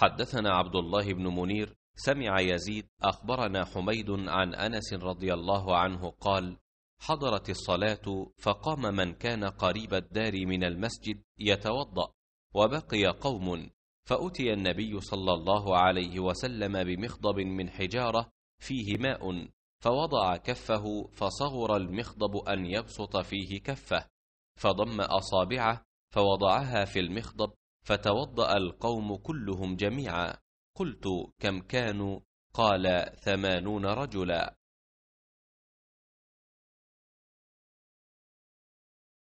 حدثنا عبد الله بن منير سمع يزيد اخبرنا حميد عن انس رضي الله عنه قال حضرت الصلاه فقام من كان قريب الدار من المسجد يتوضا وبقي قوم فاتي النبي صلى الله عليه وسلم بمخضب من حجاره فيه ماء فوضع كفه فصغر المخضب ان يبسط فيه كفه فضم اصابعه فوضعها في المخضب فتوضأ القوم كلهم جميعا قلت كم كانوا قال ثمانون رجلا